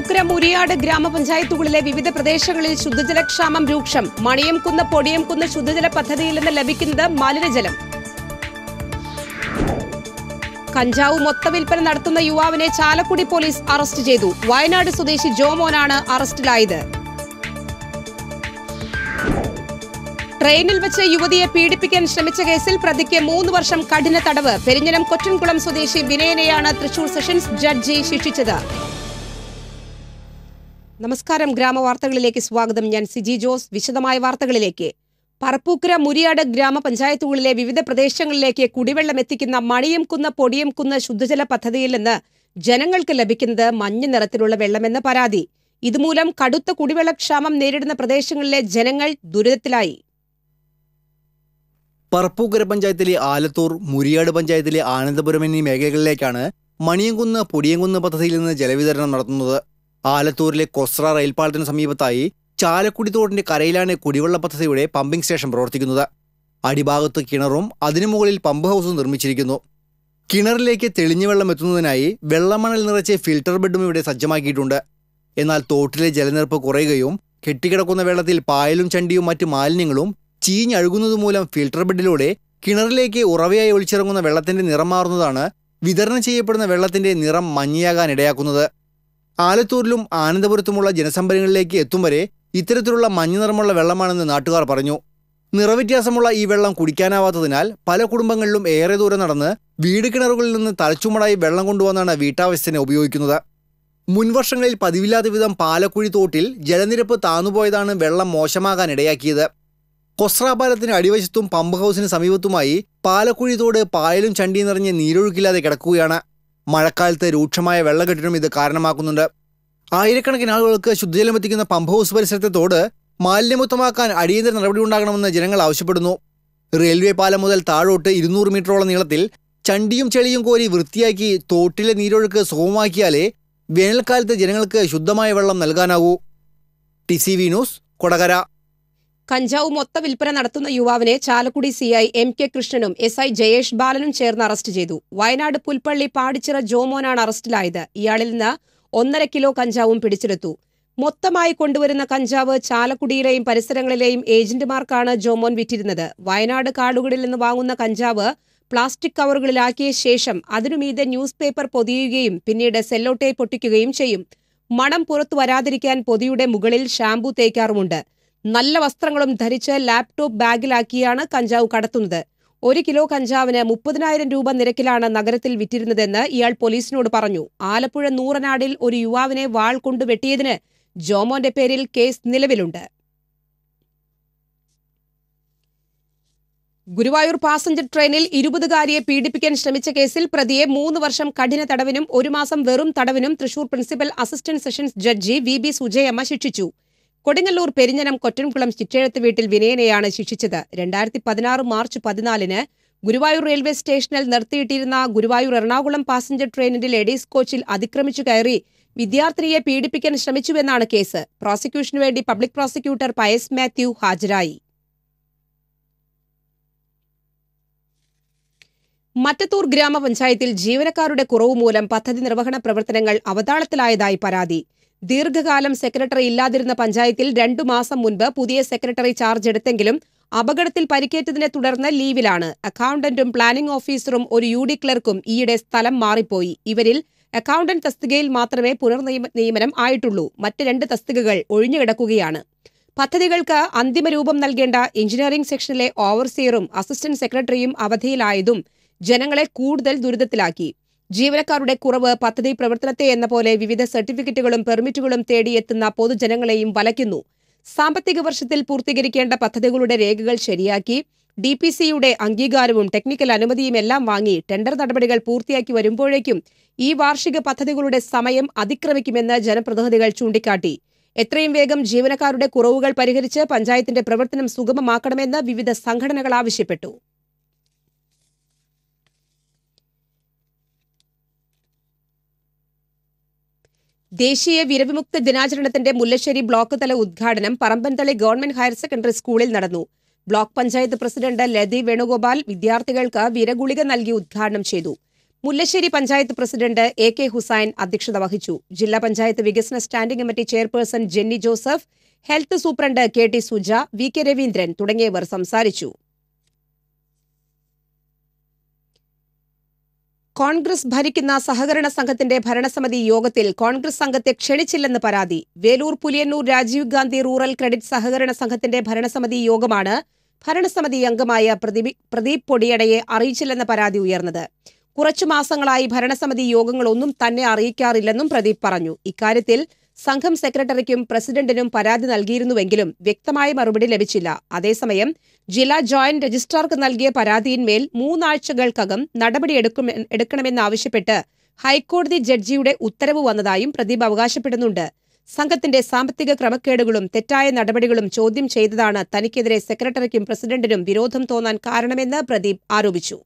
പൂക്കര മുരിയാട് ഗ്രാമപഞ്ചായത്തുകളിലെ വിവിധ പ്രദേശങ്ങളിൽ ശുദ്ധജലക്ഷാമം രൂക്ഷം മണിയംകുന്ന് പൊടിയംകുന്ന് ശുദ്ധജല പദ്ധതിയിൽ നിന്ന് ലഭിക്കുന്നത് മലിനജലം കഞ്ചാവ് മൊത്തവിൽപ്പന നടത്തുന്ന യുവാവിനെ ചാലക്കുടി പോലീസ് അറസ്റ്റ് ചെയ്തു വയനാട് സ്വദേശി ജോമോനാണ് അറസ്റ്റിലായത് ട്രെയിനിൽ വെച്ച് യുവതിയെ പീഡിപ്പിക്കാൻ ശ്രമിച്ച കേസിൽ പ്രതിക്ക് മൂന്ന് വർഷം കഠിന തടവ് പെരിഞ്ഞനം കൊറ്റൻകുളം സ്വദേശി വിനയനെയാണ് തൃശൂർ സെഷൻസ് ജഡ്ജി ശിക്ഷിച്ചത് നമസ്കാരം ഗ്രാമവാർത്തകളിലേക്ക് സ്വാഗതം ഞാൻ സിജി ജോസ് വിശദമായ വാർത്തകളിലേക്ക് പറപ്പൂക്കര മുരിയാട് ഗ്രാമപഞ്ചായത്തുകളിലെ വിവിധ പ്രദേശങ്ങളിലേക്ക് കുടിവെള്ളം എത്തിക്കുന്ന മണിയും കുന്ന പൊടിയും കുന്ന ശുദ്ധജല പദ്ധതിയിൽ നിന്ന് ജനങ്ങൾക്ക് ലഭിക്കുന്നത് മഞ്ഞ നിറത്തിലുള്ള വെള്ളമെന്ന പരാതി ഇതുമൂലം കടുത്ത കുടിവെള്ളക്ഷാമം നേരിടുന്ന പ്രദേശങ്ങളിലെ ജനങ്ങൾ ദുരിതത്തിലായി പറപ്പൂക്കര പഞ്ചായത്തിലെ ആലത്തൂർ മുരിയാട് പഞ്ചായത്തിലെ ആനന്ദപുരം എന്നീ മേഖലകളിലേക്കാണ് മണിയംകുന്ന് പൊടിയംകുന്ന് പദ്ധതിയിൽ നിന്ന് ജലവിതരണം നടത്തുന്നത് ആലത്തൂരിലെ കൊസ്ര റെയിൽപാളത്തിന് സമീപത്തായി ചാലക്കുടി തോടിന്റെ കരയിലാണ് കുടിവെള്ള പദ്ധതിയുടെ പമ്പിംഗ് സ്റ്റേഷൻ പ്രവർത്തിക്കുന്നത് അടിഭാഗത്ത് കിണറും അതിനു മുകളിൽ പമ്പ് ഹൗസും നിർമ്മിച്ചിരിക്കുന്നു കിണറിലേക്ക് തെളിഞ്ഞ വെള്ളം എത്തുന്നതിനായി വെള്ളമണൽ നിറച്ച് ഫിൽട്ടർ ബെഡും ഇവിടെ സജ്ജമാക്കിയിട്ടുണ്ട് എന്നാൽ തോട്ടിലെ ജലനിരപ്പ് കുറയുകയും കെട്ടിക്കിടക്കുന്ന വെള്ളത്തിൽ പായലും ചണ്ടിയും മറ്റ് മാലിന്യങ്ങളും ചീഞ്ഞഴുകുന്നത് മൂലം ഫിൽട്ടർ ബെഡിലൂടെ കിണറിലേക്ക് ഉറവയായി ഒളിച്ചിറങ്ങുന്ന വെള്ളത്തിന്റെ നിറം മാറുന്നതാണ് വിതരണം ചെയ്യപ്പെടുന്ന വെള്ളത്തിന്റെ നിറം മഞ്ഞയാകാൻ ഇടയാക്കുന്നത് ആലത്തൂരിലും ആനന്ദപുരത്തുമുള്ള ജനസംഭരങ്ങളിലേക്ക് എത്തും വരെ ഇത്തരത്തിലുള്ള മഞ്ഞ നിറമുള്ള വെള്ളമാണെന്ന് നാട്ടുകാർ പറഞ്ഞു നിറവ്യത്യാസമുള്ള ഈ വെള്ളം കുടിക്കാനാവാത്തതിനാൽ പല കുടുംബങ്ങളിലും ഏറെ ദൂരം നടന്ന് വീട് കിണറുകളിൽ നിന്ന് തലച്ചുമടായി വെള്ളം കൊണ്ടുവന്നാണ് വീട്ടാവശ്യത്തിന് ഉപയോഗിക്കുന്നത് മുൻവർഷങ്ങളിൽ പതിവില്ലാത്ത വിധം പാലക്കുഴി തോട്ടിൽ ജലനിരപ്പ് താന്നുപോയതാണ് വെള്ളം മോശമാകാനിടയാക്കിയത് ഇടയാക്കിയത് അടിവശത്തും പമ്പ് ഹൗസിന് സമീപത്തുമായി പാലക്കുഴി തോട് പായലും ചണ്ടിയും നിറഞ്ഞ് നീരൊഴുക്കില്ലാതെ കിടക്കുകയാണ് മഴക്കാലത്ത് രൂക്ഷമായ വെള്ളക്കെട്ടിനും ഇത് കാരണമാക്കുന്നുണ്ട് ആയിരക്കണക്കിന് ആളുകൾക്ക് ശുദ്ധജലം എത്തിക്കുന്ന പമ്പ് ഹൗസ് പരിസരത്തെ തോട് മാലിന്യമുക്തമാക്കാൻ അടിയന്തര നടപടി ഉണ്ടാകണമെന്ന് ജനങ്ങൾ ആവശ്യപ്പെടുന്നു റെയിൽവേ പാലം മുതൽ താഴോട്ട് ഇരുന്നൂറ് മീറ്ററോളം നീളത്തിൽ ചണ്ടിയും ചെളിയും കോരി വൃത്തിയാക്കി തോട്ടിലെ നീരൊഴുക്ക് സുഗമമാക്കിയാലേ വേനൽക്കാലത്ത് ജനങ്ങൾക്ക് ശുദ്ധമായ വെള്ളം നൽകാനാവൂ T C V news Kodakara കഞ്ചാവ് മൊത്ത വിൽപ്പന നടത്തുന്ന യുവാവിനെ ചാലക്കുടി സിഐ എം കെ കൃഷ്ണനും എസ് ഐ ജയേഷ് ബാലനും ചേർന്ന് അറസ്റ്റ് ചെയ്തു വയനാട് പുൽപ്പള്ളി പാടിച്ചിറ ജോമോനാണ് അറസ്റ്റിലായത് ഇയാളിൽ നിന്ന് ഒന്നര കിലോ കഞ്ചാവും പിടിച്ചെടുത്തു മൊത്തമായി കൊണ്ടുവരുന്ന കഞ്ചാവ് ചാലക്കുടിയിലെയും പരിസരങ്ങളിലെയും ഏജന്റുമാർക്കാണ് ജോമോൻ വിറ്റിരുന്നത് വയനാട് കാടുകളിൽ നിന്ന് വാങ്ങുന്ന കഞ്ചാവ് പ്ലാസ്റ്റിക് കവറുകളിലാക്കിയ ശേഷം അതിനുമീതെ ന്യൂസ് പേപ്പർ പൊതിയുകയും പിന്നീട് സെല്ലോട്ടേപ്പ് പൊട്ടിക്കുകയും ചെയ്യും മണം പുറത്തു വരാതിരിക്കാൻ പൊതിയുടെ മുകളിൽ ഷാംപൂ തേക്കാറുമുണ്ട് നല്ല വസ്ത്രങ്ങളും ധരിച്ച് ലാപ്ടോപ്പ് ബാഗിലാക്കിയാണ് കഞ്ചാവ് കടത്തുന്നത് ഒരു കിലോ കഞ്ചാവിന് മുപ്പതിനായിരം രൂപ നിരക്കിലാണ് നഗരത്തിൽ വിറ്റിരുന്നതെന്ന് ഇയാൾ പോലീസിനോട് പറഞ്ഞു ആലപ്പുഴ നൂറനാടിൽ ഒരു യുവാവിനെ വാൾ കൊണ്ട് വെട്ടിയതിന് ജോമോന്റെ പേരിൽ കേസ് നിലവിലുണ്ട് ഗുരുവായൂർ പാസഞ്ചർ ട്രെയിനിൽ ഇരുപതുകാരിയെ പീഡിപ്പിക്കാൻ ശ്രമിച്ച കേസിൽ പ്രതിയെ മൂന്ന് വർഷം കഠിന തടവിനും ഒരു മാസം വെറും തടവിനും Thrissur principal assistant sessions judge V B Sujayamma ശിക്ഷിച്ചു കൊടുങ്ങല്ലൂർ പെരിഞ്ഞനം കൊറ്റൻകുളം ചിറ്റെഴുത്ത് വീട്ടിൽ വിനയനെയാണ് ശിക്ഷിച്ചത് രണ്ടായിരത്തി പതിനാറ് മാർച്ച് പതിനാലിന് ഗുരുവായൂർ റെയിൽവേ സ്റ്റേഷനിൽ നിർത്തിയിട്ടിരുന്ന ഗുരുവായൂർ എറണാകുളം പാസഞ്ചർ ട്രെയിനിന്റെ ലേഡീസ് കോച്ചിൽ അതിക്രമിച്ചു കയറി വിദ്യാർത്ഥിനിയെ പീഡിപ്പിക്കാൻ ശ്രമിച്ചുവെന്നാണ് കേസ് പ്രോസിക്യൂഷനു വേണ്ടി പബ്ലിക് പ്രോസിക്യൂട്ടർ പയസ് മാത്യു ഹാജരായി മറ്റത്തൂർ ഗ്രാമപഞ്ചായത്തിൽ ജീവനക്കാരുടെ കുറവ് മൂലം പദ്ധതി നിർവഹണ പ്രവർത്തനങ്ങൾ അവതാളത്തിലായതായി പരാതി ദീർഘകാലം സെക്രട്ടറി ഇല്ലാതിരുന്ന പഞ്ചായത്തിൽ രണ്ടു മാസം മുൻപ് പുതിയ സെക്രട്ടറി ചാർജ് എടുത്തെങ്കിലും അപകടത്തിൽ പരിക്കേറ്റതിനെ തുടർന്ന് ലീവിലാണ് അക്കൗണ്ടന്റും പ്ലാനിംഗ് ഓഫീസറും ഒരു യു ഡി ക്ലർക്കും ഈയിടെ സ്ഥലം മാറിപ്പോയി ഇവരിൽ അക്കൗണ്ടന്റ് തസ്തികയിൽ മാത്രമേ പുനർനിയമനം ആയിട്ടുള്ളൂ മറ്റ് രണ്ട് തസ്തികകൾ ഒഴിഞ്ഞുകിടക്കുകയാണ് പദ്ധതികൾക്ക് അന്തിമ രൂപം നൽകേണ്ട എഞ്ചിനീയറിംഗ് സെക്ഷനിലെ ഓവർസിയറും അസിസ്റ്റന്റ് സെക്രട്ടറിയും അവധിയിലായതും ജനങ്ങളെ കൂടുതൽ ദുരിതത്തിലാക്കി ജീവനക്കാരുടെ കുറവ് പദ്ധതി പ്രവർത്തനത്തെ എന്ന പോലെ വിവിധ സർട്ടിഫിക്കറ്റുകളും പെർമിറ്റുകളും തേടിയെത്തുന്ന പൊതുജനങ്ങളെയും വലയ്ക്കുന്നു സാമ്പത്തിക വർഷത്തിൽ പൂർത്തീകരിക്കേണ്ട പദ്ധതികളുടെ രേഖകൾ ശരിയാക്കി ഡി പി സിയുടെ അംഗീകാരവും ടെക്നിക്കൽ അനുമതിയും എല്ലാം വാങ്ങി ടെൻഡർ നടപടികൾ പൂർത്തിയാക്കി വരുമ്പോഴേക്കും ഈ വാർഷിക പദ്ധതികളുടെ സമയം അതിക്രമിക്കുമെന്ന് ജനപ്രതിനിധികൾ ചൂണ്ടിക്കാട്ടി എത്രയും വേഗം ജീവനക്കാരുടെ കുറവുകൾ പരിഹരിച്ച് പഞ്ചായത്തിന്റെ പ്രവർത്തനം സുഗമമാക്കണമെന്ന് വിവിധ സംഘടനകൾ ആവശ്യപ്പെട്ടു ദേശീയ വിരവിമുക്ത ദിനാചരണത്തിന്റെ മുല്ലശ്ശേരി ബ്ലോക്ക് തല ഉദ്ഘാടനം പറമ്പൻതളി ഗവൺമെന്റ് ഹയർ സെക്കൻഡറി സ്കൂളിൽ നടന്നു ബ്ലോക്ക് പഞ്ചായത്ത് പ്രസിഡന്റ് ലതി വേണുഗോപാൽ വിദ്യാർത്ഥികൾക്ക് വിരഗുളിക നൽകി ഉദ്ഘാടനം ചെയ്തു Mullassery panchayat president A K Hussain അധ്യക്ഷത വഹിച്ചു ജില്ലാ പഞ്ചായത്ത് വികസന standing committee chairperson Jenny Joseph health superintendent K T Suja V K Raveendran തുടങ്ങിയവർ സംസാരിച്ചു കോൺഗ്രസ് ഭരിക്കുന്ന സഹകരണ സംഘത്തിന്റെ ഭരണസമിതി യോഗത്തിൽ കോൺഗ്രസ് സംഘത്തെ ക്ഷണിച്ചില്ലെന്ന് പരാതി വേലൂർ പുലിയന്നൂർ രാജീവ് ഗാന്ധി റൂറൽ ക്രെഡിറ്റ് സഹകരണ സംഘത്തിന്റെ ഭരണസമിതി യോഗമാണ് ഭരണസമിതി അംഗമായ പ്രദീപ് പൊടിയടയെ അറിയിച്ചില്ലെന്ന പരാതി ഉയർന്നത് കുറച്ചു മാസങ്ങളായി ഭരണസമിതി യോഗങ്ങളൊന്നും തന്നെ അറിയിക്കാറില്ലെന്നും പ്രദീപ് പറഞ്ഞു ഇക്കാര്യത്തിൽ സംഘം സെക്രട്ടറിക്കും പ്രസിഡന്റിനും പരാതി നൽകിയിരുന്നുവെങ്കിലും വ്യക്തമായ മറുപടി ലഭിച്ചില്ല അതേസമയം ജില്ലാ ജോയിന്റ് രജിസ്ട്രാർക്ക് നൽകിയ പരാതിയിന്മേൽ മൂന്നാഴ്ചകൾക്കകം നടപടി എടുക്കണമെന്നാവശ്യപ്പെട്ട് ഹൈക്കോടതി ജഡ്ജിയുടെ ഉത്തരവ് വന്നതായും പ്രദീപ് അവകാശപ്പെടുന്നുണ്ട് സംഘത്തിന്റെ സാമ്പത്തിക ക്രമക്കേടുകളും തെറ്റായ നടപടികളും ചോദ്യം ചെയ്തതാണ് തനിക്കെതിരെ സെക്രട്ടറിക്കും പ്രസിഡന്റിനും വിരോധം തോന്നാൻ കാരണമെന്ന് പ്രദീപ് ആരോപിച്ചു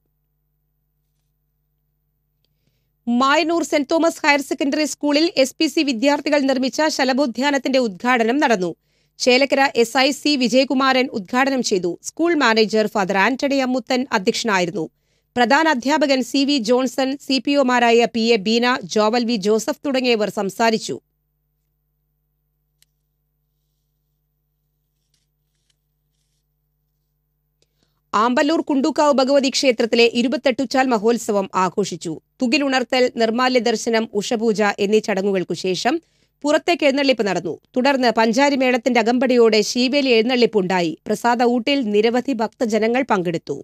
Mayanur saint Thomas higher secondary സ്കൂളിൽ എസ് പി സി വിദ്യാർത്ഥികൾ നിർമ്മിച്ച ശലഭോദ്യാനത്തിന്റെ ഉദ്ഘാടനം നടന്നു Chelakkara S I C Vijayakumaran ഉദ്ഘാടനം ചെയ്തു school manager father Antony Ammuthan അധ്യക്ഷനായിരുന്നു പ്രധാന അധ്യാപകൻ C V Johnson C P ഒമാരായ P A Beena Jovel V Joseph തുടങ്ങിയവർ സംസാരിച്ചു ആമ്പല്ലൂർ കുണ്ടുക്കാവ് ഭഗവതി ക്ഷേത്രത്തിലെ ഇരുപത്തെട്ടുച്ചാൽ മഹോത്സവം ആഘോഷിച്ചു തുകിലുണർത്തൽ നിർമാല്യ ദർശനം ഉഷപൂജ എന്നീ ചടങ്ങുകൾക്കു ശേഷം പുറത്തേക്ക് എഴുന്നള്ളിപ്പ് നടന്നു തുടർന്ന് പഞ്ചാരി മേളത്തിന്റെ അകമ്പടിയോടെ ശീവേലി എഴുന്നള്ളിപ്പുണ്ടായി പ്രസാദ ഊട്ടിൽ നിരവധി ഭക്തജനങ്ങൾ പങ്കെടുത്തു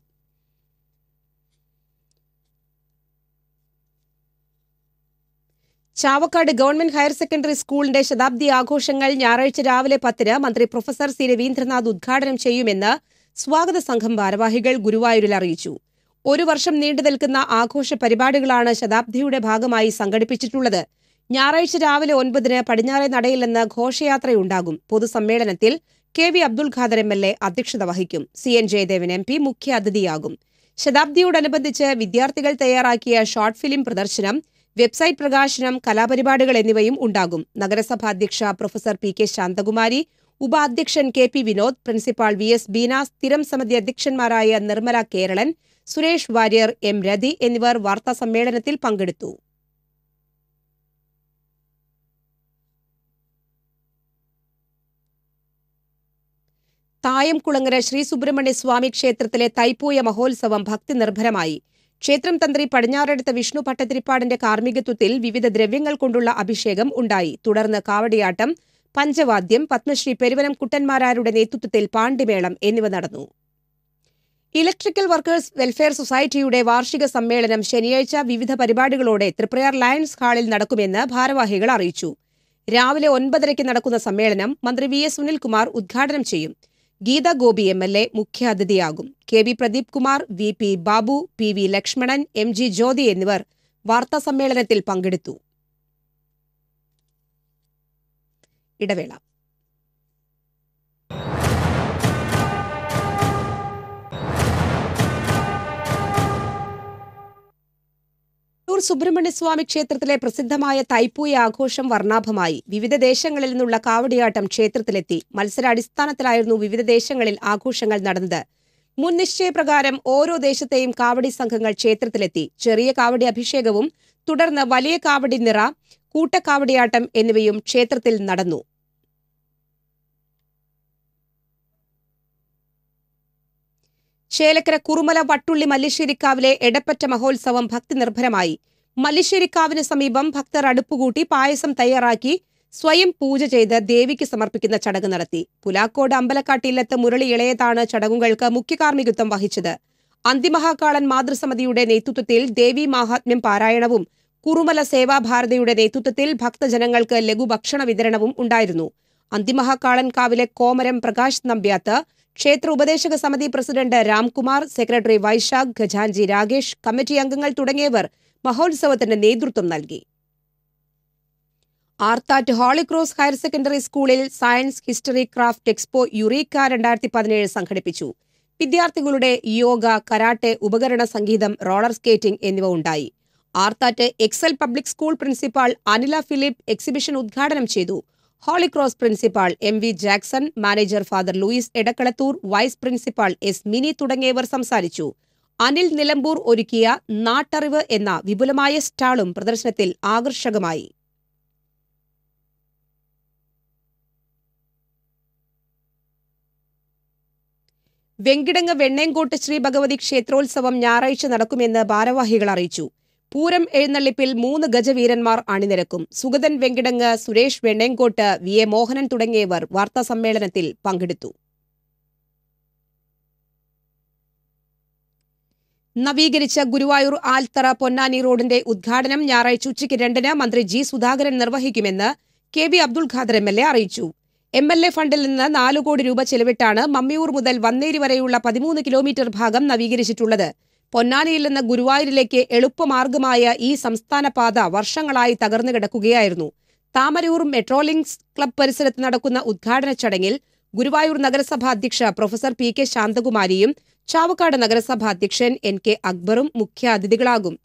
ചാവക്കാട് ഗവൺമെന്റ് ഹയർ സെക്കൻഡറി സ്കൂളിന്റെ ശതാബ്ദി ആഘോഷങ്ങൾ ഞായറാഴ്ച രാവിലെ പത്തിന് മന്ത്രി പ്രൊഫസർ സി രവീന്ദ്രനാഥ് ഉദ്ഘാടനം ചെയ്യുമെന്ന് സ്വാഗത സംഘം ഭാരവാഹികൾ ഗുരുവായൂരിൽ അറിയിച്ചു ഒരു വർഷം നീണ്ടു നിൽക്കുന്ന ആഘോഷ പരിപാടികളാണ് ശതാബ്ദിയുടെ ഭാഗമായി സംഘടിപ്പിച്ചിട്ടുള്ളത് ഞായറാഴ്ച രാവിലെ ഒൻപതിന് പടിഞ്ഞാറെ നടയിൽ നിന്ന് ഘോഷയാത്രയുണ്ടാകും പൊതുസമ്മേളനത്തിൽ K V Abdul Khader M L A അധ്യക്ഷത വഹിക്കും C N Jayadevan M P മുഖ്യ അതിഥിയാകും ശതാബ്ദിയോടനുബന്ധിച്ച് വിദ്യാർത്ഥികൾ തയ്യാറാക്കിയ ഷോർട്ട് ഫിലിം പ്രദർശനം വെബ്സൈറ്റ് പ്രകാശനം കലാപരിപാടികൾ എന്നിവയും ഉണ്ടാകും നഗരസഭാ അധ്യക്ഷ പ്രൊഫസർ പി കെ ശാന്തകുമാരി ഉപാധ്യക്ഷൻ K P Vinod principal V S Beena സ്ഥിരം സമിതി അധ്യക്ഷന്മാരായ നിർമ്മല കേരളൻ സുരേഷ് വാര്യർ എം രതി എന്നിവർ വാർത്താ സമ്മേളനത്തിൽ പങ്കെടുത്തു തായംകുളങ്ങര ശ്രീ സുബ്രഹ്മണ്യ സ്വാമി ക്ഷേത്രത്തിലെ തൈപ്പൂയ മഹോത്സവം ഭക്തി നിർഭരമായി ക്ഷേത്രം തന്ത്രി പടിഞ്ഞാറെടുത്ത വിഷ്ണു ഭട്ടതിരിപ്പാടിന്റെ കാർമ്മികത്വത്തിൽ വിവിധ ദ്രവ്യങ്ങൾ കൊണ്ടുള്ള അഭിഷേകം ഉണ്ടായി തുടർന്ന് കാവടിയാട്ടം പഞ്ചവാദ്യം പത്മശ്രീ പെരുവനം കുട്ടന്മാരാരുടെ നേതൃത്വത്തിൽ പാണ്ടിമേളം എന്നിവ നടന്നു ഇലക്ട്രിക്കൽ വർക്കേഴ്സ് വെൽഫെയർ സൊസൈറ്റിയുടെ വാർഷിക സമ്മേളനം ശനിയാഴ്ച വിവിധ പരിപാടികളോടെ ത്രിപ്രയാർ ലയൺസ് ഹാളിൽ നടക്കുമെന്ന് ഭാരവാഹികൾ അറിയിച്ചു രാവിലെ ഒൻപതരയ്ക്ക് നടക്കുന്ന സമ്മേളനം മന്ത്രി വി എസ് സുനിൽകുമാർ ഉദ്ഘാടനം ചെയ്യും Geetha Gopi M L A മുഖ്യാതിഥിയാകും K V Pradeep Kumar V P Babu P V Lakshmanan M G Jyothi എന്നിവർ വാർത്താസമ്മേളനത്തിൽ പങ്കെടുത്തു ഇടവേള സുബ്രഹ്മണ്യസ്വാമി ക്ഷേത്രത്തിലെ പ്രസിദ്ധമായ തൈപ്പൂയ ആഘോഷം വർണ്ണാഭമായി വിവിധ ദേശങ്ങളിൽ നിന്നുള്ള കാവടിയാട്ടം ക്ഷേത്രത്തിലെത്തി മത്സരാടിസ്ഥാനത്തിലായിരുന്നു വിവിധ ദേശങ്ങളിൽ ആഘോഷങ്ങൾ നടന്നത് മുൻ നിശ്ചയപ്രകാരം ഓരോ ദേശത്തെയും കാവടി സംഘങ്ങൾ ക്ഷേത്രത്തിലെത്തി ചെറിയ കാവടി അഭിഷേകവും തുടർന്ന് വലിയ കാവടി നിറ കൂട്ടക്കാവടിയാട്ടം എന്നിവയും ക്ഷേത്രത്തിൽ നടന്നു ചേലക്കര കുറുമല വട്ടുള്ളി മല്ലിശ്ശേരിക്കാവിലെ എടപ്പറ്റ മഹോത്സവം ഭക്തി നിർഭരമായി മല്ലിശ്ശേരിക്കാവിന് സമീപം ഭക്തർ അടുപ്പുകൂട്ടി പായസം തയ്യാറാക്കി സ്വയം പൂജ ചെയ്ത് ദേവിക്ക് സമർപ്പിക്കുന്ന ചടങ്ങ് നടത്തി പുലാക്കോട് അമ്പലക്കാട്ടില്ലത്ത് മുരളി ഇളയതാണ് ചടങ്ങുകൾക്ക് മുഖ്യ കാർമ്മികത്വം വഹിച്ചത് അന്തിമഹാകാളൻ മാതൃസമിതിയുടെ നേതൃത്വത്തിൽ ദേവി മാഹാത്മ്യം പാരായണവും കുറുമല സേവാഭാരതിയുടെ നേതൃത്വത്തിൽ ഭക്തജനങ്ങൾക്ക് ലഘുഭക്ഷണ വിതരണവും ഉണ്ടായിരുന്നു അന്തിമഹാകാളൻ കാവിലെ കോമരം പ്രകാശ് നമ്പ്യാത്ത് ക്ഷേത്ര ഉപദേശക സമിതി പ്രസിഡന്റ് രാംകുമാർ സെക്രട്ടറി വൈശാഖ് ഖജാൻജി രാകേഷ് കമ്മിറ്റി അംഗങ്ങൾ തുടങ്ങിയവർ മഹോത്സവത്തിന്റെ നേതൃത്വം നൽകി ആർത്താറ്റ് ഹോളിക്രോസ് ഹയർ സെക്കൻഡറി സ്കൂളിൽ science history craft expo eureka രണ്ടായിരത്തി പതിനേഴ് സംഘടിപ്പിച്ചു വിദ്യാർത്ഥികളുടെ യോഗ കരാട്ടെ ഉപകരണ സംഗീതം റോളർ സ്കേറ്റിംഗ് എന്നിവ ഉണ്ടായി Arthat excel public school principal Anila Philip exhibition ഉദ്ഘാടനം ചെയ്തു holy cross principal M V Jackson manager father Louis Edakkalathur vice principal S Mini തുടങ്ങിയവർ സംസാരിച്ചു അനിൽ നിലമ്പൂർ ഒരുക്കിയ നാട്ടറിവ് എന്ന വിപുലമായ സ്റ്റാളും പ്രദർശനത്തിൽ ആകർഷകമായി വെങ്കിടങ്ങ് വെണ്ണേങ്കോട്ട് ശ്രീ ഭഗവതി ക്ഷേത്രോത്സവം ഞായറാഴ്ച നടക്കുമെന്ന് ഭാരവാഹികൾ അറിയിച്ചു പൂരം എഴുന്നള്ളിപ്പിൽ മൂന്ന് ഗജവീരന്മാർ അണിനിരക്കും സുഗതൻ വെങ്കിടങ്ങ് സുരേഷ് വെണ്ണേങ്കോട്ട് വി എ മോഹനൻ തുടങ്ങിയവർ വാർത്താസമ്മേളനത്തിൽ പങ്കെടുത്തു നവീകരിച്ച ഗുരുവായൂർ ആൽത്തറ പൊന്നാനി റോഡിന്റെ ഉദ്ഘാടനം ഞായറാഴ്ച ഉച്ചയ്ക്ക് രണ്ടിന് മന്ത്രി ജി സുധാകരൻ നിർവഹിക്കുമെന്ന് K V Abdul Khader M L A അറിയിച്ചു എം എൽ എ ഫണ്ടിൽ നിന്ന് നാലു കോടി രൂപ ചെലവിട്ടാണ് മമ്മിയൂർ മുതൽ വന്നേരി വരെയുള്ള പതിമൂന്ന് കിലോമീറ്റർ ഭാഗം നവീകരിച്ചിട്ടുള്ളത് പൊന്നാനിയിൽ നിന്ന് ഗുരുവായൂരിലേക്ക് എളുപ്പമാർഗമായ ഈ സംസ്ഥാന പാത വർഷങ്ങളായി തകർന്നു കിടക്കുകയായിരുന്നു താമരൂർ മെട്രോ ലിങ്ക്സ് ക്ലബ് പരിസരത്ത് നടക്കുന്ന ഉദ്ഘാടന ചടങ്ങിൽ ഗുരുവായൂർ നഗരസഭാ അധ്യക്ഷ പ്രൊഫസർ പി കെ ശാന്തകുമാരിയും ചാവക്കാട് നഗരസഭാ അധ്യക്ഷൻ എൻ കെ അക്ബറും മുഖ്യ അതിഥികളാകും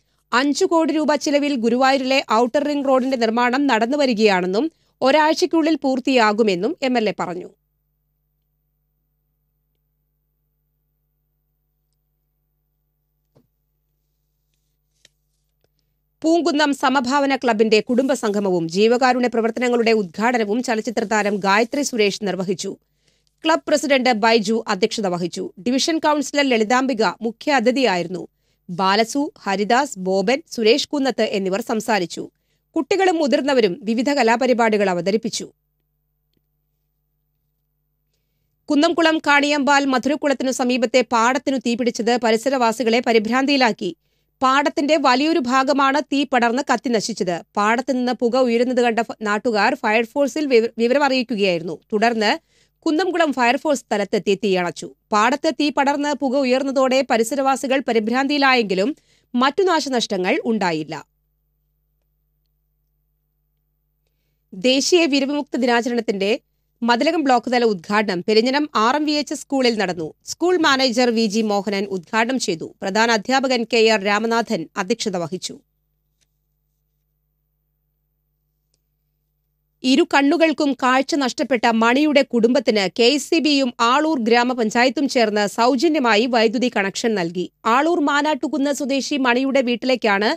അഞ്ചു കോടി രൂപ ചിലവിൽ ഗുരുവായൂരിലെ ഔട്ടർ റിംഗ് റോഡിന്റെ നിർമ്മാണം നടന്നുവരികയാണെന്നും ഒരാഴ്ചയ്ക്കുള്ളിൽ പൂർത്തിയാകുമെന്നും എം പറഞ്ഞു പൂങ്കുന്നം സമഭാവന ക്ലബിന്റെ കുടുംബ സംഗമവും ജീവകാരുണ്യ പ്രവർത്തനങ്ങളുടെ ഉദ്ഘാടനവും ചലച്ചിത്ര താരം ഗായത്രി സുരേഷ് നിർവഹിച്ചു ക്ലബ് പ്രസിഡന്റ് ബൈജു അധ്യക്ഷത വഹിച്ചു ഡിവിഷൻ കൌൺസിലർ ലളിതാംബിക മുഖ്യ അതിഥിയായിരുന്നു ബാലസു ഹരിദാസ് ബോബൻ സുരേഷ് കുന്നത്ത് എന്നിവർ സംസാരിച്ചു കുട്ടികളും മുതിർന്നവരും വിവിധ കലാപരിപാടികൾ അവതരിപ്പിച്ചു കുന്നംകുളം കാണിയമ്പാൽ മധുരക്കുളത്തിനു സമീപത്തെ പാടത്തിനു തീപിടിച്ചത് പരിസരവാസികളെ പരിഭ്രാന്തിയിലാക്കി പാടത്തിന്റെ വലിയൊരു ഭാഗമാണ് തീ പടർന്ന് കത്തി നശിച്ചത് പാടത്തു നിന്ന് പുക ഉയരുന്നത് കണ്ട നാട്ടുകാർ ഫയർഫോഴ്സിൽ വിവരമറിയിക്കുകയായിരുന്നു തുടർന്ന് കുന്നംകുളം ഫയർഫോഴ്സ് സ്ഥലത്തെത്തി തീയണച്ചു പാടത്ത് തീ പടർന്ന് പുക ഉയർന്നതോടെ പരിസരവാസികൾ പരിഭ്രാന്തിയിലായെങ്കിലും മറ്റു നാശനഷ്ടങ്ങൾ ഉണ്ടായില്ല ദേശീയ വിരവിമുക്ത ദിനാചരണത്തിന്റെ മതിലകം ബ്ലോക്ക് തല ഉദ്ഘാടനം Perinjanam R M V H സ്കൂളിൽ നടന്നു school manager V G Mohanan ഉദ്ഘാടനം ചെയ്തു പ്രധാന അധ്യാപകൻ കെ ആർ രാമനാഥൻ അധ്യക്ഷത വഹിച്ചു ഇരു കണ്ണുകൾക്കും കാഴ്ച നഷ്ടപ്പെട്ട മണിയുടെ കുടുംബത്തിന് കെ സി ബിയും ആളൂർ ഗ്രാമപഞ്ചായത്തും ചേർന്ന് സൗജന്യമായി വൈദ്യുതി കണക്ഷൻ നൽകി ആളൂർ മാനാട്ടുകുന്ന് സ്വദേശി മണിയുടെ വീട്ടിലേക്കാണ്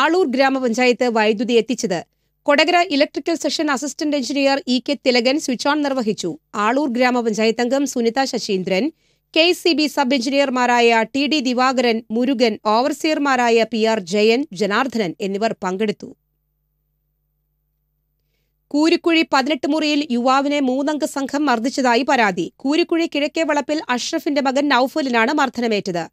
ആളൂർ ഗ്രാമപഞ്ചായത്ത് വൈദ്യുതി എത്തിച്ചത് Kodakara electrical section assistant engineer E K Thilakan switch on നിർവഹിച്ചു ആളൂർ ഗ്രാമപഞ്ചായത്ത് അംഗം Sunitha Sasheendran K C B sub എഞ്ചിനീയർമാരായ ടി ഡി ദിവാകരൻ മുരുകൻ ഓവർസിയർമാരായ പി ആർ ജയൻ ജനാർദ്ദനൻ എന്നിവർ പങ്കെടുത്തു കൂരിക്കുഴി പതിനെട്ട് മുറിയിൽ യുവാവിനെ മൂന്നംഗ സംഘം മർദ്ദിച്ചതായി പരാതി കൂരിക്കുഴി കിഴക്കേ വളപ്പിൽ അഷ്റഫിന്റെ മകൻ നൌഫലിനാണ് മർദ്ദനമേറ്റത്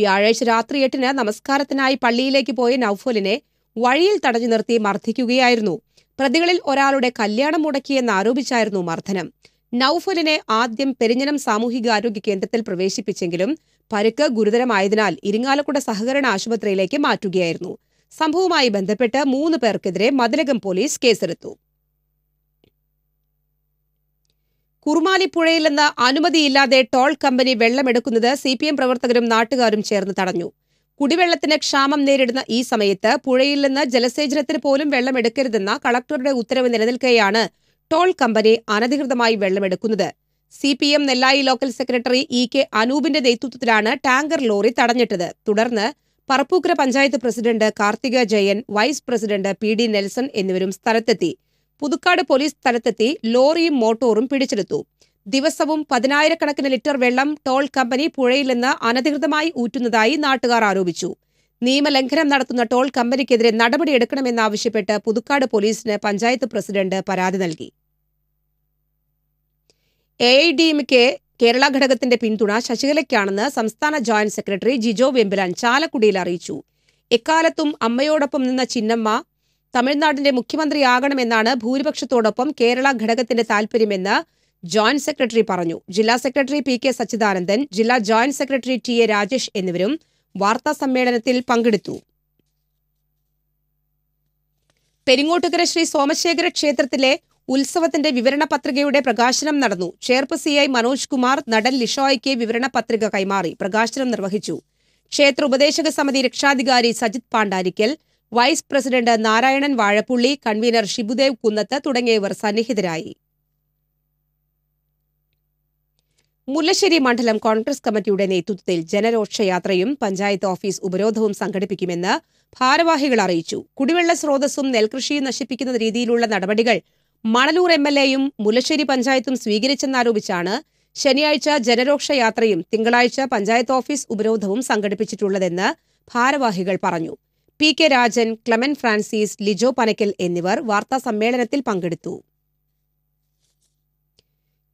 വ്യാഴാഴ്ച രാത്രി എട്ടിന് നമസ്കാരത്തിനായി പള്ളിയിലേക്ക് പോയ നൌഫലിനെ വഴിയിൽ തടഞ്ഞു നിർത്തി മർദ്ദിക്കുകയായിരുന്നു പ്രതികളിൽ ഒരാളുടെ കല്യാണം മുടക്കിയെന്ന് ആരോപിച്ചായിരുന്നു മർദ്ദനം നൌഫലിനെ ആദ്യം പെരിഞ്ഞനം സാമൂഹികാരോഗ്യ കേന്ദ്രത്തിൽ പ്രവേശിപ്പിച്ചെങ്കിലും പരുക്ക് ഗുരുതരമായതിനാൽ ഇരിങ്ങാലക്കുട സഹകരണ ആശുപത്രിയിലേക്ക് മാറ്റുകയായിരുന്നു സംഭവവുമായി ബന്ധപ്പെട്ട് മൂന്ന് പേർക്കെതിരെ മതിലകം പോലീസ് കേസെടുത്തു കുറുമാലിപ്പുഴയിൽ നിന്ന് അനുമതിയില്ലാതെ ടോൾ കമ്പനി വെള്ളമെടുക്കുന്നത് സി പി എം പ്രവർത്തകരും നാട്ടുകാരും ചേർന്ന് തടഞ്ഞു കുടിവെള്ളത്തിന് ക്ഷാമം നേരിടുന്ന ഈ സമയത്ത് പുഴയിൽ നിന്ന് ജലസേചനത്തിന് പോലും വെള്ളമെടുക്കരുതെന്ന കളക്ടറുടെ ഉത്തരവ് നിലനിൽക്കെയാണ് ടോൾ കമ്പനി അനധികൃതമായി വെള്ളമെടുക്കുന്നത് C P M Nellayi local secretary E K അനൂപിന്റെ നേതൃത്വത്തിലാണ് ടാങ്കർ ലോറി തടഞ്ഞിട്ടത് തുടർന്ന് Parappukkara panchayat president Karthika Jayan vice president P D Nelson എന്നിവരും സ്ഥലത്തെത്തി പുതുക്കാട് പോലീസ് സ്ഥലത്തെത്തി ലോറിയും മോട്ടോറും പിടിച്ചെടുത്തു ദിവസവും പതിനായിരക്കണക്കിന് ലിറ്റർ വെള്ളം ടോൾ കമ്പനി പുഴയിൽ നിന്ന് അനധികൃതമായി ഊറ്റുന്നതായി നാട്ടുകാർ ആരോപിച്ചു നിയമലംഘനം നടത്തുന്ന ടോൾ കമ്പനിക്കെതിരെ നടപടിയെടുക്കണമെന്നാവശ്യപ്പെട്ട് പുതുക്കാട് പോലീസിന് പഞ്ചായത്ത് പ്രസിഡന്റ് പരാതി നൽകി A I D K Kerala ഘടകത്തിന്റെ പിന്തുണ ശശികലയ്ക്കാണെന്ന് സംസ്ഥാന ജോയിന്റ് സെക്രട്ടറി ജിജോ വെമ്പുലാൻ ചാലക്കുടിയിൽ അറിയിച്ചു എക്കാലത്തും അമ്മയോടൊപ്പം നിന്ന ചിന്നമ്മ തമിഴ്നാടിന്റെ മുഖ്യമന്ത്രിയാകണമെന്നാണ് ഭൂരിപക്ഷത്തോടൊപ്പം കേരള ഘടകത്തിന്റെ താൽപര്യമെന്ന് ജോയിന്റ് സെക്രട്ടറി പറഞ്ഞു ജില്ലാ സെക്രട്ടറി പി കെ സച്ചിദാനന്ദൻ ജില്ലാ joint secretary T A Rajesh എന്നിവരും വാർത്താ സമ്മേളനത്തിൽ പങ്കെടുത്തു പെരിങ്ങോട്ടുകര ശ്രീ സോമശേഖര ക്ഷേത്രത്തിലെ ഉത്സവത്തിന്റെ വിവരണ പത്രികയുടെ പ്രകാശനം നടന്നു ചെയർപ്പ് സി ഐ മനോജ് കുമാർ നടൻ ലിഷോയ്ക്ക് വിവരണ പത്രിക കൈമാറി പ്രകാശനം നിർവഹിച്ചു ക്ഷേത്ര ഉപദേശക സമിതി രക്ഷാധികാരി Sajith Pandarikkal vice president Narayanan Vazhappully convener Shibudev Kunnath തുടങ്ങിയവർ സന്നിഹിതരായി മുല്ലശ്ശേരി മണ്ഡലം കോൺഗ്രസ് കമ്മിറ്റിയുടെ നേതൃത്വത്തിൽ ജനരോക്ഷയാത്രയും പഞ്ചായത്ത് ഓഫീസ് ഉപരോധവും സംഘടിപ്പിക്കുമെന്ന് ഭാരവാഹികൾ അറിയിച്ചു കുടിവെള്ള സ്രോതസ്സും നെൽകൃഷിയും നശിപ്പിക്കുന്ന രീതിയിലുള്ള നടപടികൾ മണലൂർ എം എൽ എയും മുല്ലശ്ശേരി പഞ്ചായത്തും സ്വീകരിച്ചെന്നാരോപിച്ചാണ് ശനിയാഴ്ച ജനരോക്ഷയാത്രയും തിങ്കളാഴ്ച പഞ്ചായത്ത് ഓഫീസ് ഉപരോധവും സംഘടിപ്പിച്ചിട്ടുള്ളതെന്ന് ഭാരവാഹികൾ പറഞ്ഞു P K Rajan Clement Francis Lijo Panakkal എന്നിവർ വാർത്താസമ്മേളനത്തിൽ പങ്കെടുത്തു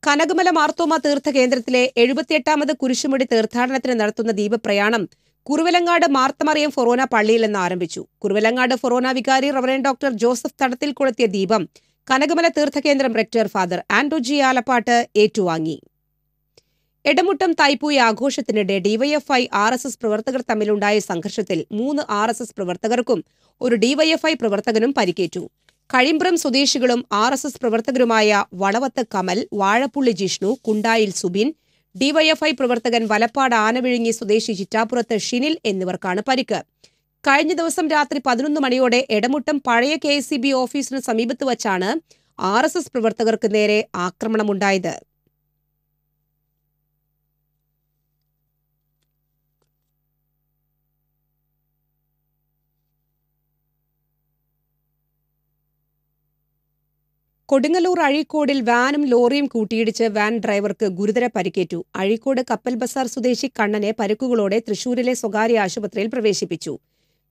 കനകമല മാർത്തോമ തീർത്ഥ കേന്ദ്രത്തിലെ എഴുപത്തിയെട്ടാമത് കുരിശുമുടി തീർത്ഥാടനത്തിന് നടത്തുന്ന ദീപപ്രയാണം കുറുവലങ്ങാട് മാർത്തമറിയം ഫൊറോന പള്ളിയിൽ നിന്ന് ആരംഭിച്ചു കുറുവലങ്ങാട് ഫൊറോന വികാരി റവറൻ ഡോക്ടർ ജോസഫ് തടത്തിൽ കൊളുത്തിയ ദീപം കനകമല തീർത്ഥകേന്ദ്രം റെക്ടർ ഫാദർ ആൻഡോ ആലപ്പാട്ട് ഏറ്റുവാങ്ങി എടമുട്ടം തായ്പൂയ ആഘോഷത്തിനിടെ ഡിവൈഎഫ്ഐ ആർ എസ് എസ് പ്രവർത്തകർ തമ്മിലുണ്ടായ സംഘർഷത്തിൽ മൂന്ന് ആർ എസ് എസ് പ്രവർത്തകർക്കും ഒരു ഡിവൈഎഫ്ഐ പ്രവർത്തകനും പരിക്കേറ്റു കഴിമ്പ്രം സ്വദേശികളും ആർ എസ് എസ് പ്രവർത്തകരുമായ വളവത്ത് കമൽ വാഴപ്പുള്ളി ജിഷ്ണു കുണ്ടായിൽ സുബിൻ ഡിവൈഎഫ്ഐ പ്രവർത്തകൻ വലപ്പാട് ആനവിഴുങ്ങി സ്വദേശി ചിറ്റാപ്പുറത്ത് ഷിനിൽ എന്നിവർക്കാണ് പരിക്ക് കഴിഞ്ഞ ദിവസം രാത്രി പതിനൊന്ന് മണിയോടെ എടമുട്ടം പഴയ കെ ഓഫീസിന് സമീപത്ത് വച്ചാണ് ആർ പ്രവർത്തകർക്ക് നേരെ ആക്രമണമുണ്ടായത് കൊടുങ്ങല്ലൂർ അഴീക്കോടിൽ വാനും ലോറിയും കൂട്ടിയിടിച്ച് വാൻ ഡ്രൈവർക്ക് ഗുരുതര പരിക്കേറ്റു അഴീക്കോട് കപ്പൽ ബസാർ സ്വദേശി കണ്ണനെ പരിക്കുകളോടെ തൃശൂരിലെ സ്വകാര്യ ആശുപത്രിയിൽ പ്രവേശിപ്പിച്ചു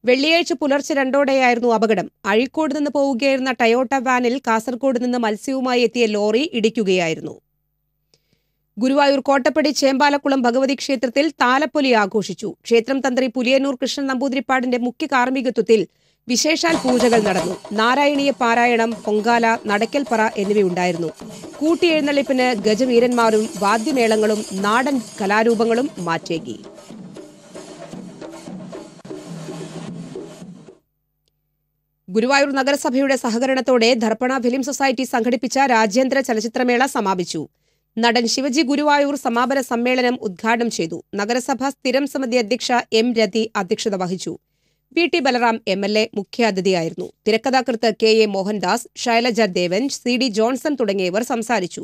വെള്ളിയാഴ്ച പുലർച്ചെ രണ്ടോടെയായിരുന്നു അപകടം അഴീക്കോട് നിന്ന് പോവുകയായിരുന്ന ടയോട്ട വാനിൽ കാസർഗോഡ് നിന്ന് മത്സ്യവുമായി എത്തിയ ലോറി ഇടിക്കുകയായിരുന്നു ഗുരുവായൂർ കോട്ടപ്പടി ചേമ്പാലക്കുളം ഭഗവതി ക്ഷേത്രത്തിൽ താലപ്പൊലി ആഘോഷിച്ചു ക്ഷേത്രം തന്ത്രി പുലിയന്നൂർ കൃഷ്ണൻ നമ്പൂതിരിപ്പാടിന്റെ മുഖ്യ കാർമ്മികത്വത്തിൽ വിശേഷാൽ പൂജകൾ നടന്നു നാരായണീയ പാരായണം പൊങ്കാല നടക്കൽപ്പറ എന്നിവയുണ്ടായിരുന്നു കൂട്ടിയെഴുന്നള്ളിപ്പിന് ഗജവീരന്മാരും വാദ്യമേളങ്ങളും നാടൻ കലാരൂപങ്ങളും മാറ്റേകി ഗുരുവായൂർ നഗരസഭയുടെ സഹകരണത്തോടെ ധർപ്പണ ഫിലിം സൊസൈറ്റി സംഘടിപ്പിച്ച രാജ്യാന്തര ചലച്ചിത്രമേള സമാപിച്ചു നടൻ ശിവജി ഗുരുവായൂർ സമാപന സമ്മേളനം ഉദ്ഘാടനം ചെയ്തു നഗരസഭ സ്ഥിരം സമിതി അധ്യക്ഷ എം രതി അധ്യക്ഷത വഹിച്ചു P T Balram M L A മുഖ്യാതിഥിയായിരുന്നു തിരക്കഥാകൃത്ത് K A Mohandas Shailaja Devan C D Johnson തുടങ്ങിയവർ സംസാരിച്ചു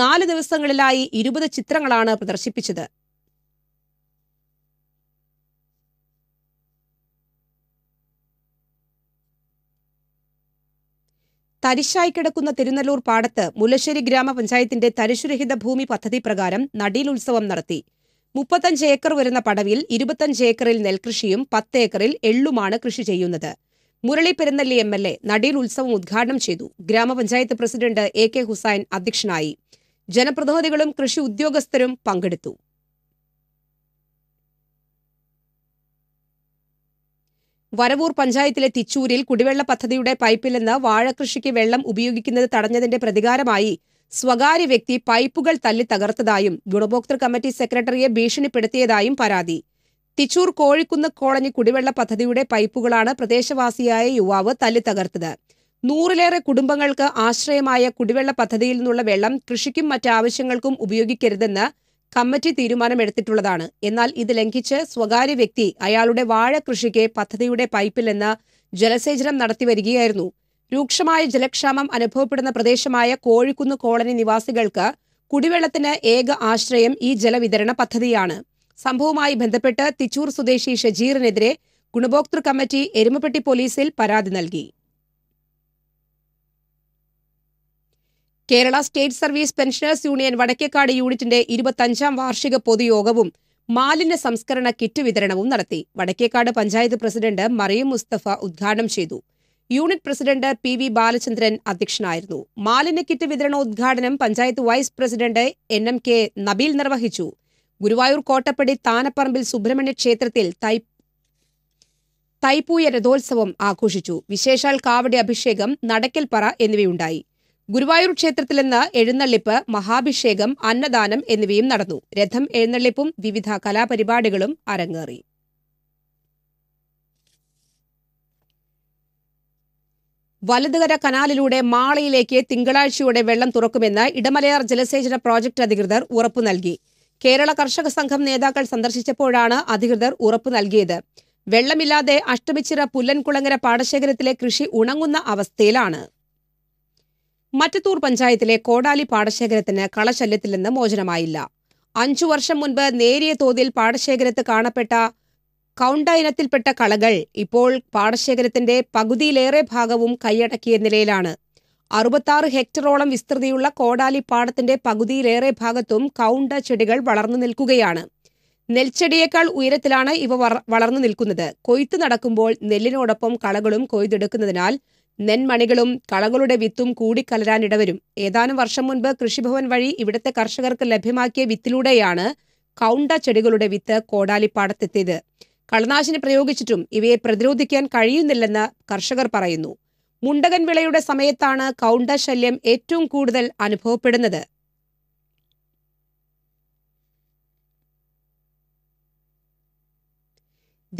നാല് ദിവസങ്ങളിലായി ഇരുപത് ചിത്രങ്ങളാണ് പ്രദർശിപ്പിച്ചത് തരിശായി കിടക്കുന്ന തിരുനല്ലൂർ പാടത്ത് മുല്ലശ്ശേരി ഗ്രാമപഞ്ചായത്തിന്റെ തരിശുരഹിത ഭൂമി പദ്ധതി പ്രകാരം നടീൽ ഉത്സവം നടത്തി മുപ്പത്തഞ്ച് ഏക്കർ വരുന്ന പടവിൽ ഇരുപത്തഞ്ച് ഏക്കറിൽ നെൽകൃഷിയും പത്ത് ഏക്കറിൽ എള്ളുമാണ് കൃഷി ചെയ്യുന്നത് Murali Perunnalli M L A നടീൽ ഉത്സവം ഉദ്ഘാടനം ചെയ്തു ഗ്രാമപഞ്ചായത്ത് പ്രസിഡന്റ് എ കെ ഹുസൈൻ അധ്യക്ഷനായി ജനപ്രതിനിധികളും കൃഷി ഉദ്യോഗസ്ഥരും പങ്കെടുത്തു വരവൂർ പഞ്ചായത്തിലെ തിച്ചൂരിൽ കുടിവെള്ള പദ്ധതിയുടെ പൈപ്പിൽ നിന്ന് വാഴകൃഷിക്ക് വെള്ളം ഉപയോഗിക്കുന്നത് തടഞ്ഞതിന്റെ പ്രതികാരമായി സ്വകാര്യ വ്യക്തി പൈപ്പുകൾ തല്ലി തകർത്തതായും ഗുണഭോക്തൃ കമ്മിറ്റി സെക്രട്ടറിയെ ഭീഷണിപ്പെടുത്തിയതായും പരാതി തിച്ചൂർ കോഴിക്കുന്ന് കോളനി കുടിവെള്ള പദ്ധതിയുടെ പൈപ്പുകളാണ് പ്രദേശവാസിയായ യുവാവ് തല്ലി തകർത്തത് നൂറിലേറെ കുടുംബങ്ങൾക്ക് ആശ്രയമായ കുടിവെള്ള പദ്ധതിയിൽ നിന്നുള്ള വെള്ളം കൃഷിക്കും മറ്റാവശ്യങ്ങൾക്കും ഉപയോഗിക്കരുതെന്ന് കമ്മിറ്റി തീരുമാനമെടുത്തിട്ടുള്ളതാണ് എന്നാൽ ഇത് ലംഘിച്ച് സ്വകാര്യ വ്യക്തി അയാളുടെ വാഴ കൃഷിക്ക് പദ്ധതിയുടെ പൈപ്പിൽ നിന്ന് ജലസേചനം നടത്തിവരികയായിരുന്നു രൂക്ഷമായ ജലക്ഷാമം അനുഭവപ്പെടുന്ന പ്രദേശമായ കോഴിക്കുന്ന് കോളനി നിവാസികൾക്ക് കുടിവെള്ളത്തിന് ഏക ആശ്രയം ഈ ജലവിതരണ പദ്ധതിയാണ് സംഭവവുമായി ബന്ധപ്പെട്ട് തിച്ചൂർ സ്വദേശി ഷജീറിനെതിരെ ഗുണഭോക്തൃ കമ്മിറ്റി എരുമപ്പെട്ടി പോലീസിൽ പരാതി നൽകി Kerala state service pensioners union Vadakkekad യൂണിറ്റിന്റെ ഇരുപത്തഞ്ചാം വാർഷിക പൊതുയോഗവും മാലിന്യ സംസ്കരണ കിറ്റ് വിതരണവും നടത്തി വടക്കേക്കാട് പഞ്ചായത്ത് പ്രസിഡന്റ് മറിയം മുസ്തഫ ഉദ്ഘാടനം ചെയ്തു unit president P V Balachandran അധ്യക്ഷനായിരുന്നു മാലിന്യ കിറ്റ് വിതരണോദ്ഘാടനം panchayat vice president N M K Nabeel നിർവഹിച്ചു ഗുരുവായൂർ കോട്ടപ്പടി താനപ്പറമ്പിൽ സുബ്രഹ്മണ്യ ക്ഷേത്രത്തിൽ തൈ തൈപ്പൂയ രഥോത്സവം ആഘോഷിച്ചു വിശേഷാൽ കാവടി അഭിഷേകം നടക്കൽപ്പറ എന്നിവയുണ്ടായി ഗുരുവായൂർ ക്ഷേത്രത്തിൽ നിന്ന് എഴുന്നള്ളിപ്പ് മഹാഭിഷേകം അന്നദാനം എന്നിവയും നടന്നു രഥം എഴുന്നള്ളിപ്പും വിവിധ കലാപരിപാടികളും അരങ്ങേറി വലതുകര കനാലിലൂടെ മാളയിലേക്ക് തിങ്കളാഴ്ചയോടെ വെള്ളം തുറക്കുമെന്ന് ഇടമലയാർ ജലസേചന പ്രോജക്ട് അധികൃതർ ഉറപ്പു നൽകി കേരള കർഷക സംഘം നേതാക്കൾ സന്ദർശിച്ചപ്പോഴാണ് അധികൃതർ ഉറപ്പു നൽകിയത് വെള്ളമില്ലാതെ അഷ്ടമിച്ചിറ പുല്ലൻകുളങ്ങര പാടശേഖരത്തിലെ കൃഷി ഉണങ്ങുന്ന അവസ്ഥയിലാണ് മറ്റത്തൂർ പഞ്ചായത്തിലെ കോടാലി പാടശേഖരത്തിന് കളശല്യത്തിൽ നിന്ന് മോചനമായില്ല അഞ്ചു വർഷം മുൻപ് നേരിയ തോതിൽ പാടശേഖരത്ത് കാണപ്പെട്ട കൗണ്ട ഇനത്തിൽപ്പെട്ട കളകൾ ഇപ്പോൾ പാടശേഖരത്തിന്റെ പകുതിയിലേറെ ഭാഗവും കൈയടക്കിയ നിലയിലാണ് അറുപത്താറ് ഹെക്ടറോളം വിസ്തൃതിയുള്ള കോടാലി പാടത്തിന്റെ പകുതിയിലേറെ ഭാഗത്തും കൗണ്ട ചെടികൾ വളർന്നു നിൽക്കുകയാണ് നെൽച്ചെടിയേക്കാൾ ഉയരത്തിലാണ് ഇവ വളർന്നു നിൽക്കുന്നത് കൊയ്ത്ത് നടക്കുമ്പോൾ നെല്ലിനോടൊപ്പം കളകളും കൊയ്തെടുക്കുന്നതിനാൽ നെന്മണികളും കളകളുടെ വിത്തും കൂടിക്കലരാനിടവരും ഇടവരും ഏതാനും വർഷം മുൻപ് കൃഷിഭവൻ വഴി ഇവിടുത്തെ കർഷകർക്ക് ലഭ്യമാക്കിയ വിത്തിലൂടെയാണ് കൗണ്ട ചെടികളുടെ വിത്ത് കോടാലിപ്പാടത്തെത്തിയത് കളനാശിനി പ്രയോഗിച്ചിട്ടും ഇവയെ പ്രതിരോധിക്കാൻ കഴിയുന്നില്ലെന്ന് കർഷകർ പറയുന്നു മുണ്ടകൻ വിളയുടെ സമയത്താണ് കൗണ്ട ശല്യം ഏറ്റവും കൂടുതൽ അനുഭവപ്പെടുന്നത്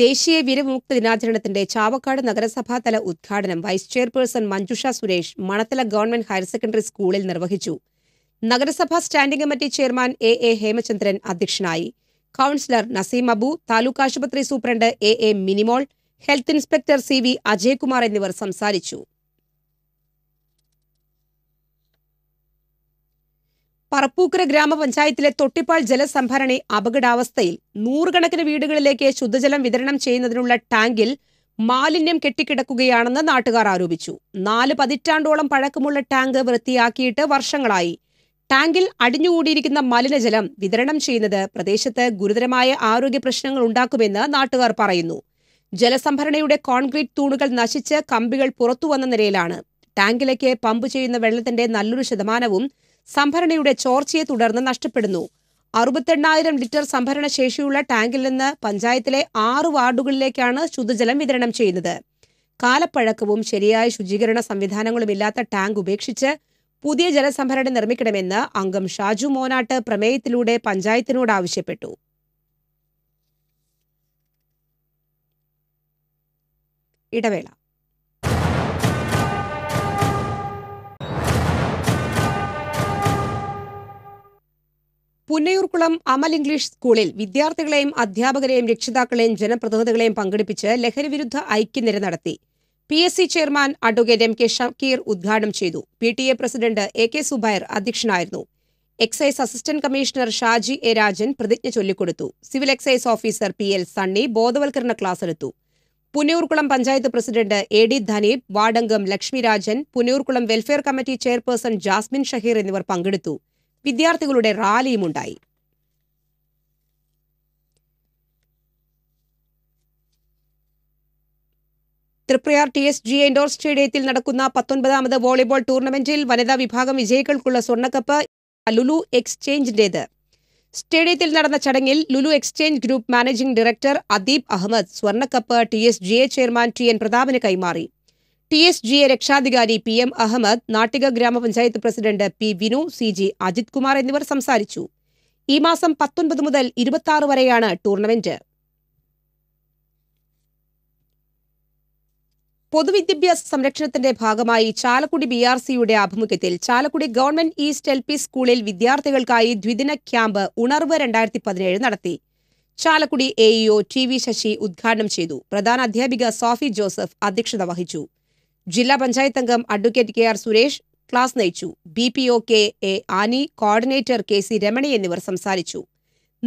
ദേശീയ വിരവിമുക്ത ദിനാചരണത്തിന്റെ ചാവക്കാട് നഗരസഭാതല ഉദ്ഘാടനം vice chairperson Manjusha Suresh Manathala government higher secondary സ്കൂളിൽ നിർവഹിച്ചു നഗരസഭാ standing committee chairman A A Hemachandran അധ്യക്ഷനായി കൗൺസിലർ നസീം അബു താലൂക്ക് ആശുപത്രി superintendent A A Minimol health inspector C V Ajaykumar എന്നിവർ സംസാരിച്ചു പറപ്പൂക്കര ഗ്രാമപഞ്ചായത്തിലെ തൊട്ടിപ്പാൾ ജലസംഭരണി അപകടാവസ്ഥയിൽ നൂറുകണക്കിന് വീടുകളിലേക്ക് ശുദ്ധജലം വിതരണം ചെയ്യുന്നതിനുള്ള ടാങ്കിൽ മാലിന്യം കെട്ടിക്കിടക്കുകയാണെന്ന് നാട്ടുകാർ ആരോപിച്ചു നാല് പതിറ്റാണ്ടോളം പഴക്കമുള്ള ടാങ്ക് വൃത്തിയാക്കിയിട്ട് വർഷങ്ങളായി ടാങ്കിൽ അടിഞ്ഞുകൂടിയിരിക്കുന്ന മലിനജലം വിതരണം ചെയ്യുന്നത് പ്രദേശത്ത് ഗുരുതരമായ ആരോഗ്യ പ്രശ്നങ്ങൾ ഉണ്ടാക്കുമെന്ന് നാട്ടുകാർ പറയുന്നു ജലസംഭരണിയുടെ കോൺക്രീറ്റ് തൂണുകൾ നശിച്ച് കമ്പികൾ പുറത്തു വന്ന നിലയിലാണ് ടാങ്കിലേക്ക് പമ്പ് ചെയ്യുന്ന വെള്ളത്തിന്റെ നല്ലൊരു ശതമാനവും സംഭരണിയുടെ ചോർച്ചയെ തുടർന്ന് നഷ്ടപ്പെടുന്നു അറുപത്തെണ്ണായിരം ലിറ്റർ സംഭരണ ശേഷിയുള്ള ടാങ്കിൽ നിന്ന് പഞ്ചായത്തിലെ ആറ് വാർഡുകളിലേക്കാണ് ശുദ്ധജലം വിതരണം ചെയ്യുന്നത് കാലപ്പഴക്കവും ശരിയായ ശുചീകരണ സംവിധാനങ്ങളുമില്ലാത്ത ടാങ്ക് ഉപേക്ഷിച്ച് പുതിയ ജലസംഭരണി നിർമ്മിക്കണമെന്ന് അംഗം ഷാജു മോനാട്ട് പ്രമേയത്തിലൂടെ പഞ്ചായത്തിനോട് ആവശ്യപ്പെട്ടു ഇടവേള പുന്നയൂർക്കുളം അമൽ ഇംഗ്ലീഷ് സ്കൂളിൽ വിദ്യാർത്ഥികളെയും അധ്യാപകരെയും രക്ഷിതാക്കളെയും ജനപ്രതിനിധികളെയും പങ്കെടുപ്പിച്ച് ലഹരിവിരുദ്ധ ഐക്യനിര നടത്തി P S C chairman advocate M K Shakeer ഉദ്ഘാടനം ചെയ്തു P T A president A K Subair അധ്യക്ഷനായിരുന്നു excise assistant commissioner Shaji A Rajan പ്രതിജ്ഞ ചൊല്ലിക്കൊടുത്തു civil excise officer P L Sunny ബോധവൽക്കരണ ക്ലാസ് എടുത്തു Punnayurkulam panchayat president A D Dhaneeb വാർഡംഗം Lakshmirajan Punnayurkulam welfare committee chairperson Jasmine Shaheer എന്നിവർ പങ്കെടുത്തു വിദ്യാർത്ഥികളുടെ റാലിയുമുണ്ടായി Thriprayar T S G indoor സ്റ്റേഡിയത്തിൽ നടക്കുന്ന പത്തൊൻപതാമത് വോളിബോൾ ടൂർണമെന്റിൽ വനിതാ വിഭാഗം വിജയികൾക്കുള്ള സ്വർണ്ണക്കപ്പ് ലുലു എക്സ്ചേഞ്ചിന്റേത് സ്റ്റേഡിയത്തിൽ നടന്ന ചടങ്ങിൽ Lulu exchange group managing director Adeeb Ahammed സ്വർണ്ണക്കപ്പ് T S G A chairman T N പ്രതാപന് കൈമാറി ടി എസ് ജി എ രക്ഷാധികാരി പി എം അഹമ്മദ് നാട്ടിക ഗ്രാമപഞ്ചായത്ത് president P Vinu C G Ajith Kumar എന്നിവർ സംസാരിച്ചു ഈ മാസം പത്തൊൻപത് മുതൽ ഇരുപത്തി വരെയാണ് ടൂർണമെന്റ് പൊതുവിദ്യാഭ്യാസ സംരക്ഷണത്തിന്റെ ഭാഗമായി ചാലക്കുടി ബി ആർ സിയുടെ ആഭിമുഖ്യത്തിൽ Chalakudy government east L P സ്കൂളിൽ വിദ്യാർത്ഥികൾക്കായി ദ്വിദിന ക്യാമ്പ് ഉണർവ് രണ്ടായിരത്തി പതിനേഴ് നടത്തി Chalakudy A E O e T V Sasi ഉദ്ഘാടനം ചെയ്തു പ്രധാന അധ്യാപിക സോഫി ജോസഫ് അധ്യക്ഷത വഹിച്ചു ജില്ലാ പഞ്ചായത്ത് അംഗം advocate K R Suresh class നയിച്ചു B P O K A Annie coordinator K C Ramani എന്നിവർ സംസാരിച്ചു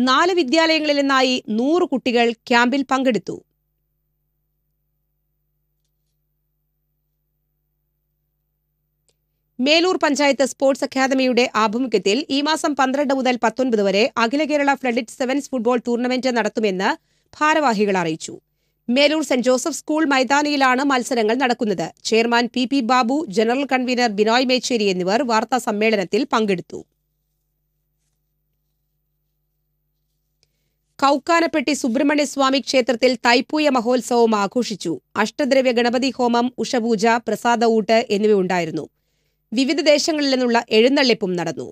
നാല് വിദ്യാലയങ്ങളിൽ നിന്നായി നൂറ് കുട്ടികൾ ക്യാമ്പിൽ പങ്കെടുത്തു മേലൂർ പഞ്ചായത്ത് സ്പോർട്സ് അക്കാദമിയുടെ ആഭിമുഖ്യത്തിൽ ഈ മാസം പന്ത്രണ്ട് മുതൽ പത്തൊൻപത് വരെ അഖില Kerala floodlit sevens football tournament നടത്തുമെന്ന് ഭാരവാഹികൾ അറിയിച്ചു മേലൂർ സെന്റ് ജോസഫ് സ്കൂൾ മൈതാനിയിലാണ് മത്സരങ്ങൾ നടക്കുന്നത് chairman P P Babu general convener Binoy Mecheri എന്നിവർ വാർത്താ സമ്മേളനത്തിൽ പങ്കെടുത്തു കൗക്കാനപ്പെട്ടി സുബ്രഹ്മണ്യസ്വാമി ക്ഷേത്രത്തിൽ തൈപ്പൂയ മഹോത്സവം ആഘോഷിച്ചു അഷ്ടദ്രവ്യ ഗണപതി ഹോമം ഉഷപൂജ പ്രസാദ ഊട്ട് എന്നിവയുണ്ടായിരുന്നു വിവിധ ദേശങ്ങളിൽ നിന്നുള്ള എഴുന്നള്ളിപ്പും നടന്നു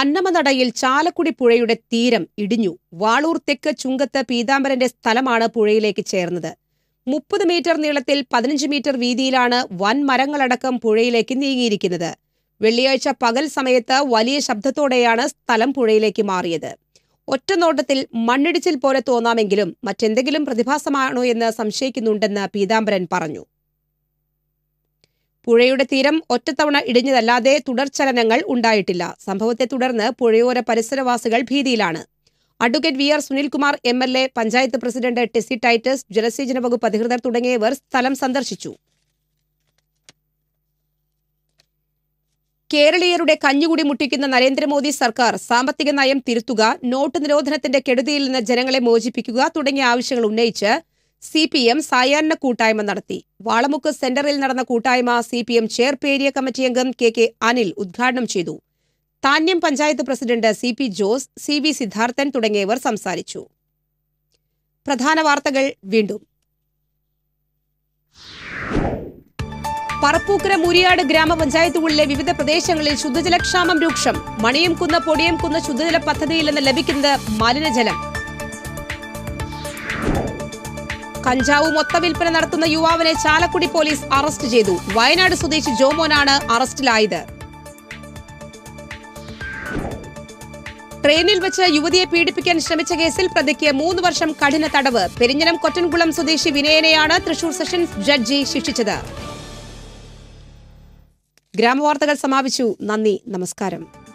അന്നമനടയിൽ ചാലക്കുടി പുഴയുടെ തീരം ഇടിഞ്ഞു വാളൂർ തെക്ക് ചുങ്കത്ത് പീതാംബരന്റെ സ്ഥലമാണ് പുഴയിലേക്ക് ചേർന്നത് മുപ്പത് മീറ്റർ നീളത്തിൽ പതിനഞ്ച് മീറ്റർ വീതിയിലാണ് വൻ മരങ്ങളടക്കം പുഴയിലേക്ക് നീങ്ങിയിരിക്കുന്നത് വെള്ളിയാഴ്ച പകൽ സമയത്ത് വലിയ ശബ്ദത്തോടെയാണ് സ്ഥലം പുഴയിലേക്ക് മാറിയത് ഒറ്റനോട്ടത്തിൽ മണ്ണിടിച്ചിൽ പോലെ തോന്നാമെങ്കിലും മറ്റെന്തെങ്കിലും പ്രതിഭാസമാണോ എന്ന് സംശയിക്കുന്നുണ്ടെന്ന് പീതാംബരൻ പറഞ്ഞു പുഴയുടെ തീരം ഒറ്റത്തവണ ഇടിഞ്ഞതല്ലാതെ തുടർചലനങ്ങൾ ഉണ്ടായിട്ടില്ല സംഭവത്തെ തുടർന്ന് പുഴയോര പരിസരവാസികൾ ഭീതിയിലാണ് advocate V R Sunilkumar M L A panchayat president Tessy Titus ജലസേചന വകുപ്പ് അധികൃതർ തുടങ്ങിയവർ സ്ഥലം സന്ദർശിച്ചു കേരളീയരുടെ കഞ്ഞുകൂടി മുട്ടിക്കുന്ന നരേന്ദ്രമോദി സർക്കാർ സാമ്പത്തിക നയം തിരുത്തുക നോട്ട് നിരോധനത്തിന്റെ കെടുതിയിൽ നിന്ന് ജനങ്ങളെ മോചിപ്പിക്കുക തുടങ്ങിയ ആവശ്യങ്ങൾ ഉന്നയിച്ച് സി പി എം സായാഹ്ന കൂട്ടായ്മ നടത്തി വാളമുക്ക് സെന്ററിൽ നടന്ന കൂട്ടായ്മ സി പി എം ചെയർപേരിയ കമ്മിറ്റി അംഗം കെ കെ അനിൽ ഉദ്ഘാടനം ചെയ്തു Thanyam panchayat president C P Jose C V Siddharthan തുടങ്ങിയവർ സംസാരിച്ചു പ്രധാന വാർത്തകൾ വീണ്ടും പറപ്പൂക്കര മുരിയാട് ഗ്രാമപഞ്ചായത്തുകളിലെ വിവിധ പ്രദേശങ്ങളിൽ ശുദ്ധജലക്ഷാമം രൂക്ഷം മണിയും കുന്ന് പൊടിയും കുന്ന് ശുദ്ധജല പദ്ധതിയിൽ നിന്ന് ലഭിക്കുന്നത് മലിനജലം കഞ്ചാവ് വിൽപ്പന നടത്തുന്ന യുവാവിനെ ചാലക്കുടി പോലീസ് അറസ്റ്റ് ചെയ്തു വയനാട് സ്വദേശി ജോമോനാണ് അറസ്റ്റിലായത് ട്രെയിനിൽ വെച്ച് യുവതിയെ പീഡിപ്പിക്കാൻ ശ്രമിച്ച കേസിൽ പ്രതിക്ക് മൂന്ന് വർഷം കഠിന തടവ് പെരിഞ്ഞനം കൊറ്റൻകുളം സ്വദേശി വിനയനെയാണ് തൃശൂർ സെഷൻസ് ജഡ്ജി ശിക്ഷിച്ചത് ഗ്രാമവാർത്തകൾ സമാപിച്ചു നന്ദി നമസ്കാരം